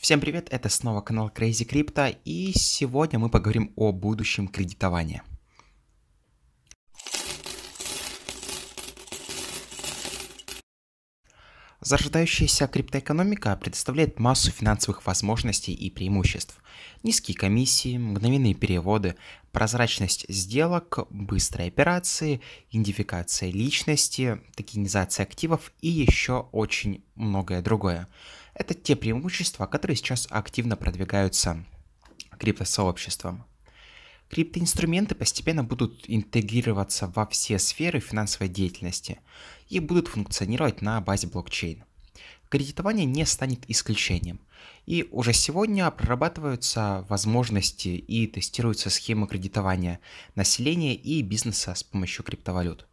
Всем привет, это снова канал Crazy Crypto, и сегодня мы поговорим о будущем кредитования. Зарождающаяся криптоэкономика предоставляет массу финансовых возможностей и преимуществ. Низкие комиссии, мгновенные переводы, прозрачность сделок, быстрые операции, идентификация личности, токенизация активов и еще очень многое другое. Это те преимущества, которые сейчас активно продвигаются криптосообществом. Криптоинструменты постепенно будут интегрироваться во все сферы финансовой деятельности и будут функционировать на базе блокчейна. Кредитование не станет исключением. И уже сегодня прорабатываются возможности и тестируются схемы кредитования населения и бизнеса с помощью криптовалют.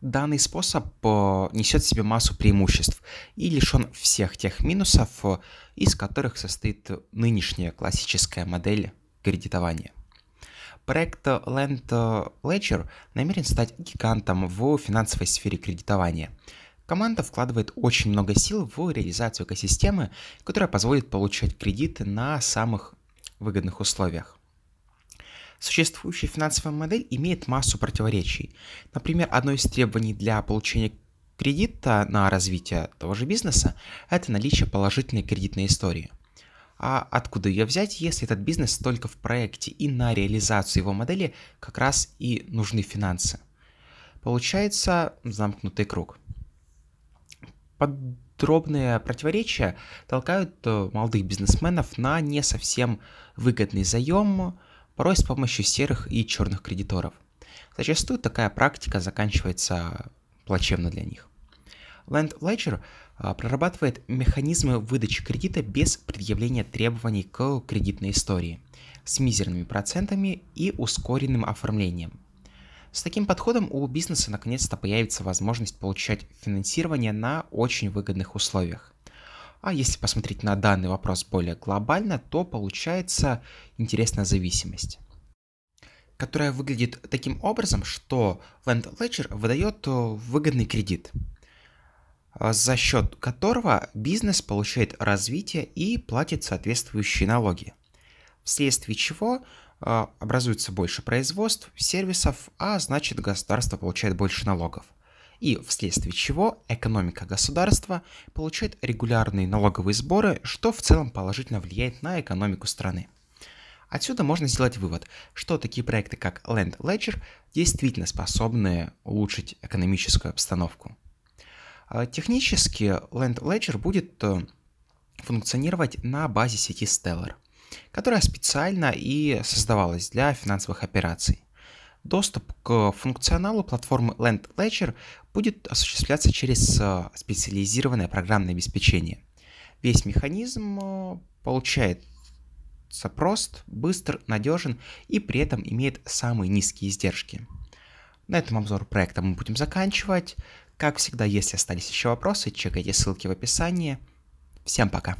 Данный способ э, несет в себе массу преимуществ и лишен всех тех минусов, э, из которых состоит нынешняя классическая модель кредитования. Проект э, Land э, Ledger намерен стать гигантом в финансовой сфере кредитования. Команда вкладывает очень много сил в реализацию экосистемы, которая позволит получать кредиты на самых выгодных условиях. Существующая финансовая модель имеет массу противоречий. Например, одно из требований для получения кредита на развитие того же бизнеса – это наличие положительной кредитной истории – а откуда ее взять, если этот бизнес только в проекте и на реализацию его модели как раз и нужны финансы. Получается замкнутый круг. Подробные противоречия толкают э, молодых бизнесменов на не совсем выгодный заем, порой с помощью серых и черных кредиторов. Зачастую такая практика заканчивается плачевно для них. Land Ledger а, прорабатывает механизмы выдачи кредита без предъявления требований к кредитной истории, с мизерными процентами и ускоренным оформлением. С таким подходом у бизнеса наконец-то появится возможность получать финансирование на очень выгодных условиях. А если посмотреть на данный вопрос более глобально, то получается интересная зависимость которая выглядит таким образом, что Land Ledger выдает э, выгодный кредит – а, за счет которого бизнес получает развитие и платит соответствующие налоги, вследствие чего а, образуется больше производств, сервисов, а значит государство получает больше налогов. И вследствие чего экономика государства получает регулярные налоговые сборы, что в целом положительно влияет на экономику страны. Отсюда можно сделать вывод, что такие проекты, как Land Ledger, действительно способны улучшить экономическую обстановку. А, технически Land Ledger будет э, функционировать на базе сети Stellar, которая специально и создавалась для финансовых операций. Доступ к функционалу платформы Land Ledger будет осуществляться через э, специализированное программное обеспечение. Весь механизм э, получается прост, быстр, надежен и при этом имеет самые низкие издержки. На этом обзор проекта мы будем заканчивать. Как всегда, если остались еще вопросы, чекайте ссылки в описании. Всем пока!